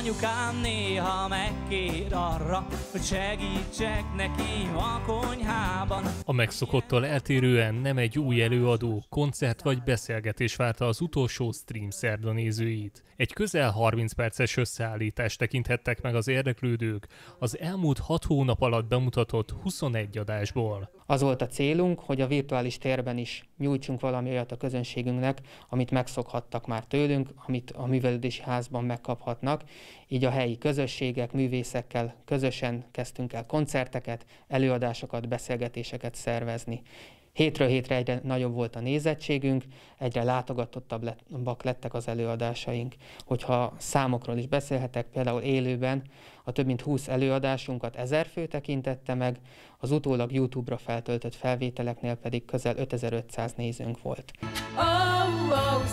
anyukám néha megkér arra, hogy segítsek neki a konyhában. A megszokottal eltérően nem egy új előadó, koncert vagy beszélgetés várta az utolsó stream szerda nézőit. Egy közel 30 perces összeállítást tekinthettek meg az érdeklődők az elmúlt 6 hónap alatt bemutatott 21 adásból. Az volt a célunk, hogy a virtuális térben is nyújtsunk valami olyat a közönségünknek, amit megszokhattak már tőlünk, amit a művelődési házban megkaphatnak, így a helyi közösségek, művészekkel közösen kezdtünk el koncerteket, előadásokat, beszélgetéseket szervezni. Hétről hétre egyre nagyobb volt a nézettségünk, egyre látogatottabbak lettek az előadásaink. Hogyha számokról is beszélhetek, például élőben a több mint 20 előadásunkat ezer fő tekintette meg, az utólag YouTube-ra feltöltött felvételeknél pedig közel 5500 nézőnk volt. Oh, oh,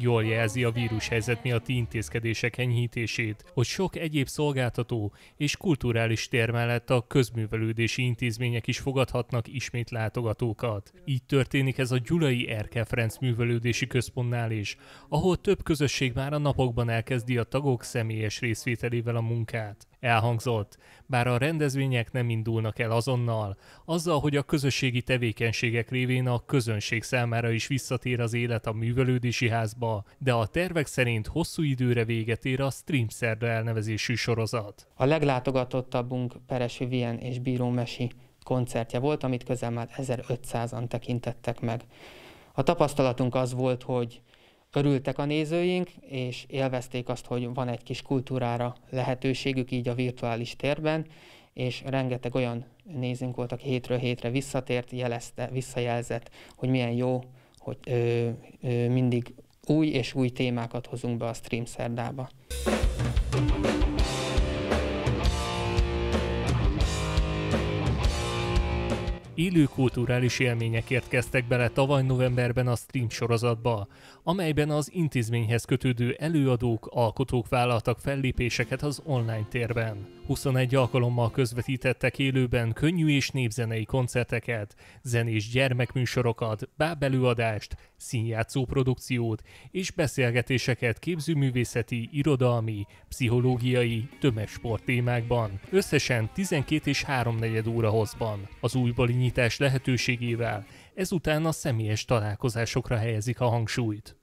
jól jelzi a vírushelyzet miatti intézkedések enyhítését, hogy sok egyéb szolgáltató és kulturális tér mellett a közművelődési intézmények is fogadhatnak ismét látogatókat. Így történik ez a Gyulai Erkel Ferenc művelődési központnál is, ahol több közösség már a napokban elkezdi a tagok személyes részvételével a munkát. Elhangzott, bár a rendezvények nem indulnak el azonnal, azzal, hogy a közösségi tevékenységek révén a közönség számára is visszatér az élet a művelődési házba, de a tervek szerint hosszú időre véget ér a Stream Szerda elnevezésű sorozat. A leglátogatottabbunk Peresi Vien és Bíró Mesi koncertje volt, amit közel már 1500-an tekintettek meg. A tapasztalatunk az volt, hogy örültek a nézőink, és élvezték azt, hogy van egy kis kultúrára lehetőségük így a virtuális térben, és rengeteg olyan nézőnk volt, aki hétről hétre visszatért, jelezte, visszajelzett, hogy milyen jó, hogy ö, ö, mindig új és új témákat hozunk be a stream szerdába. Élő kulturális élményekért kezdtek bele tavaly novemberben a stream sorozatba, amelyben az intézményhez kötődő előadók, alkotók vállaltak fellépéseket az online térben. 21 alkalommal közvetítettek élőben könnyű és népzenei koncerteket, zenés gyermekműsorokat, bábelőadást, színjátszó produkciót és beszélgetéseket képzőművészeti, irodalmi, pszichológiai, tömegsport témákban, összesen 12 és 3 óra hosszban. Az újbóli irányítás lehetőségével, ezután a személyes találkozásokra helyezik a hangsúlyt.